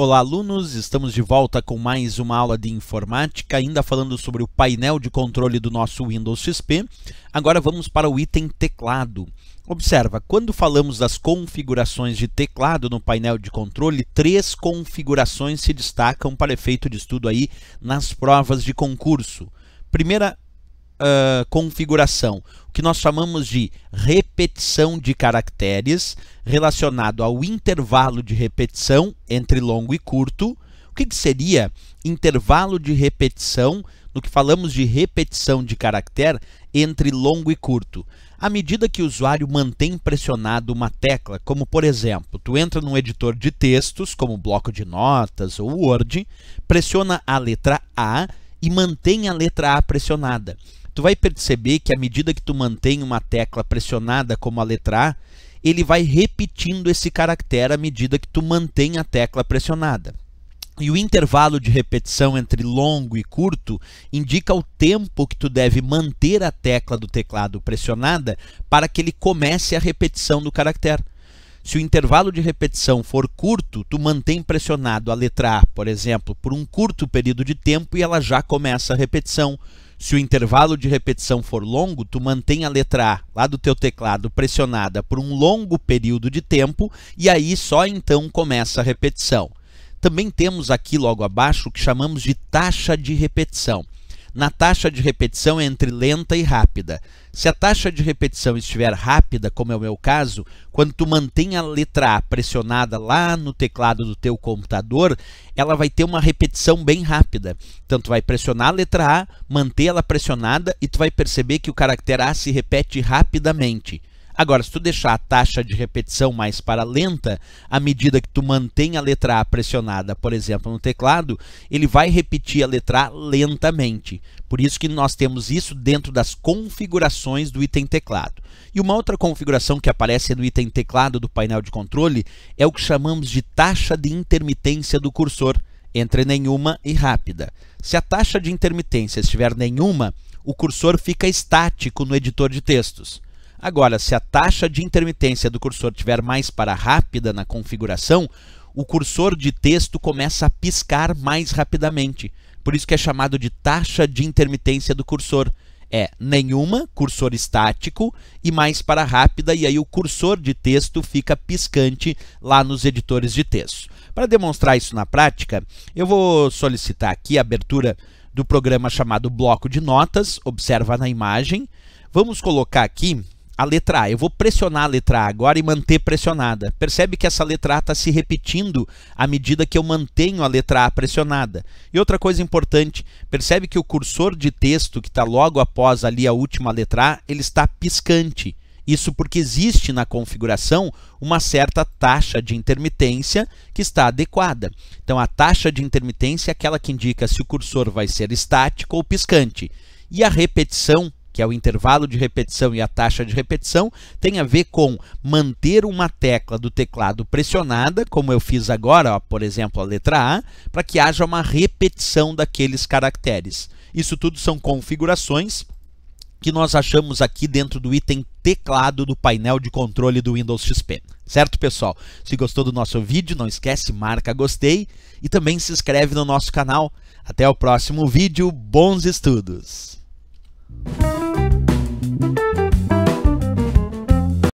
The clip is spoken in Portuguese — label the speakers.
Speaker 1: Olá, alunos! Estamos de volta com mais uma aula de informática, ainda falando sobre o painel de controle do nosso Windows XP. Agora vamos para o item teclado. Observa, quando falamos das configurações de teclado no painel de controle, três configurações se destacam para efeito de estudo aí nas provas de concurso. Primeira uh, configuração, o que nós chamamos de repetição de caracteres relacionado ao intervalo de repetição entre longo e curto. O que, que seria intervalo de repetição no que falamos de repetição de caractere entre longo e curto. À medida que o usuário mantém pressionado uma tecla, como por exemplo, tu entra num editor de textos, como bloco de notas ou Word, pressiona a letra A e mantém a letra A pressionada tu vai perceber que à medida que tu mantém uma tecla pressionada como a letra A, ele vai repetindo esse caractere à medida que tu mantém a tecla pressionada. E o intervalo de repetição entre longo e curto indica o tempo que tu deve manter a tecla do teclado pressionada para que ele comece a repetição do caractere. Se o intervalo de repetição for curto, tu mantém pressionado a letra A, por exemplo, por um curto período de tempo e ela já começa a repetição. Se o intervalo de repetição for longo, tu mantém a letra A lá do teu teclado pressionada por um longo período de tempo e aí só então começa a repetição. Também temos aqui logo abaixo o que chamamos de taxa de repetição na taxa de repetição entre lenta e rápida. Se a taxa de repetição estiver rápida, como é o meu caso, quando tu mantém a letra A pressionada lá no teclado do teu computador, ela vai ter uma repetição bem rápida. Então tu vai pressionar a letra A, manter ela pressionada e tu vai perceber que o caractere A se repete rapidamente. Agora, se tu deixar a taxa de repetição mais para lenta, à medida que tu mantém a letra A pressionada, por exemplo, no teclado, ele vai repetir a letra A lentamente. Por isso que nós temos isso dentro das configurações do item teclado. E uma outra configuração que aparece no item teclado do painel de controle é o que chamamos de taxa de intermitência do cursor, entre nenhuma e rápida. Se a taxa de intermitência estiver nenhuma, o cursor fica estático no editor de textos. Agora, se a taxa de intermitência do cursor tiver mais para rápida na configuração, o cursor de texto começa a piscar mais rapidamente. Por isso que é chamado de taxa de intermitência do cursor. É nenhuma, cursor estático, e mais para rápida, e aí o cursor de texto fica piscante lá nos editores de texto. Para demonstrar isso na prática, eu vou solicitar aqui a abertura do programa chamado bloco de notas, observa na imagem. Vamos colocar aqui a letra A. Eu vou pressionar a letra A agora e manter pressionada. Percebe que essa letra A está se repetindo à medida que eu mantenho a letra A pressionada. E outra coisa importante, percebe que o cursor de texto que está logo após ali a última letra A, ele está piscante. Isso porque existe na configuração uma certa taxa de intermitência que está adequada. Então, a taxa de intermitência é aquela que indica se o cursor vai ser estático ou piscante. E a repetição que é o intervalo de repetição e a taxa de repetição, tem a ver com manter uma tecla do teclado pressionada, como eu fiz agora, ó, por exemplo, a letra A, para que haja uma repetição daqueles caracteres. Isso tudo são configurações que nós achamos aqui dentro do item teclado do painel de controle do Windows XP. Certo, pessoal? Se gostou do nosso vídeo, não esquece, marca gostei e também se inscreve no nosso canal. Até o próximo vídeo, bons estudos!